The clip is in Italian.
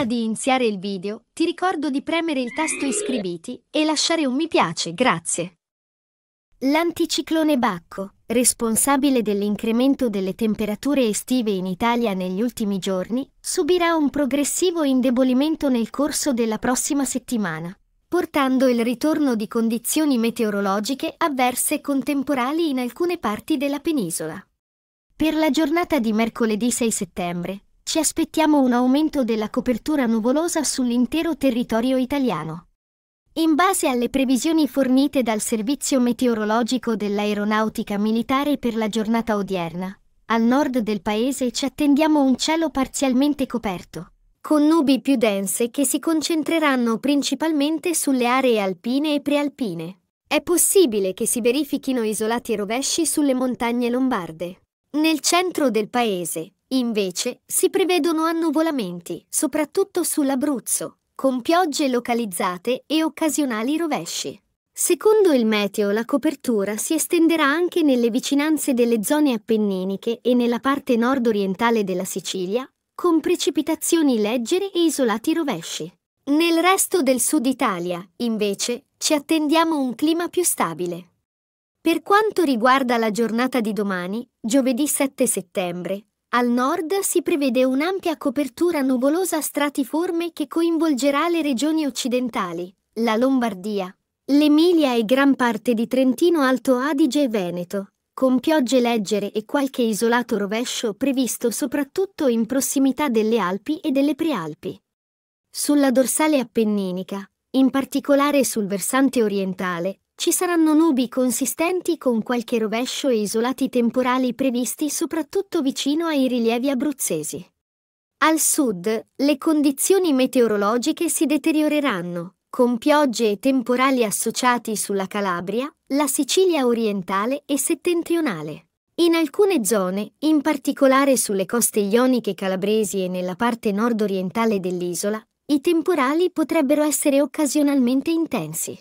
Prima di iniziare il video, ti ricordo di premere il tasto iscriviti e lasciare un mi piace, grazie. L'anticiclone Bacco, responsabile dell'incremento delle temperature estive in Italia negli ultimi giorni, subirà un progressivo indebolimento nel corso della prossima settimana, portando il ritorno di condizioni meteorologiche avverse con temporali in alcune parti della penisola. Per la giornata di mercoledì 6 settembre, ci aspettiamo un aumento della copertura nuvolosa sull'intero territorio italiano. In base alle previsioni fornite dal Servizio meteorologico dell'Aeronautica Militare per la giornata odierna, al nord del paese ci attendiamo un cielo parzialmente coperto, con nubi più dense che si concentreranno principalmente sulle aree alpine e prealpine. È possibile che si verifichino isolati rovesci sulle montagne lombarde. Nel centro del paese, Invece si prevedono annuvolamenti, soprattutto sull'Abruzzo, con piogge localizzate e occasionali rovesci. Secondo il meteo la copertura si estenderà anche nelle vicinanze delle zone appenniniche e nella parte nord-orientale della Sicilia, con precipitazioni leggere e isolati rovesci. Nel resto del sud Italia, invece, ci attendiamo un clima più stabile. Per quanto riguarda la giornata di domani, giovedì 7 settembre, al nord si prevede un'ampia copertura nuvolosa stratiforme che coinvolgerà le regioni occidentali, la Lombardia, l'Emilia e gran parte di Trentino Alto Adige e Veneto, con piogge leggere e qualche isolato rovescio previsto soprattutto in prossimità delle Alpi e delle Prealpi. Sulla dorsale appenninica, in particolare sul versante orientale, ci saranno nubi consistenti con qualche rovescio e isolati temporali previsti soprattutto vicino ai rilievi abruzzesi. Al sud, le condizioni meteorologiche si deterioreranno, con piogge e temporali associati sulla Calabria, la Sicilia orientale e settentrionale. In alcune zone, in particolare sulle coste ioniche calabresi e nella parte nord-orientale dell'isola, i temporali potrebbero essere occasionalmente intensi.